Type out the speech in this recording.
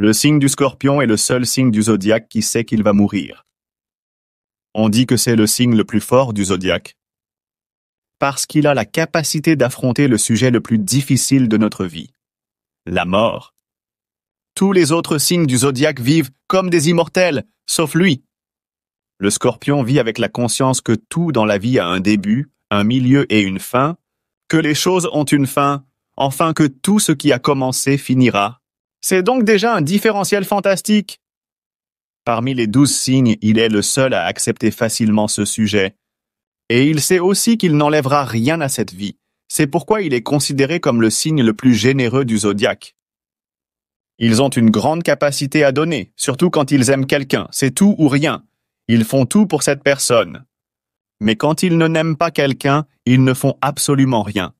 Le signe du Scorpion est le seul signe du zodiaque qui sait qu'il va mourir. On dit que c'est le signe le plus fort du zodiaque parce qu'il a la capacité d'affronter le sujet le plus difficile de notre vie, la mort. Tous les autres signes du zodiaque vivent comme des immortels, sauf lui. Le scorpion vit avec la conscience que tout dans la vie a un début, un milieu et une fin, que les choses ont une fin, enfin que tout ce qui a commencé finira, c'est donc déjà un différentiel fantastique. Parmi les douze signes, il est le seul à accepter facilement ce sujet. Et il sait aussi qu'il n'enlèvera rien à cette vie. C'est pourquoi il est considéré comme le signe le plus généreux du zodiaque. Ils ont une grande capacité à donner, surtout quand ils aiment quelqu'un, c'est tout ou rien. Ils font tout pour cette personne. Mais quand ils ne n'aiment pas quelqu'un, ils ne font absolument rien.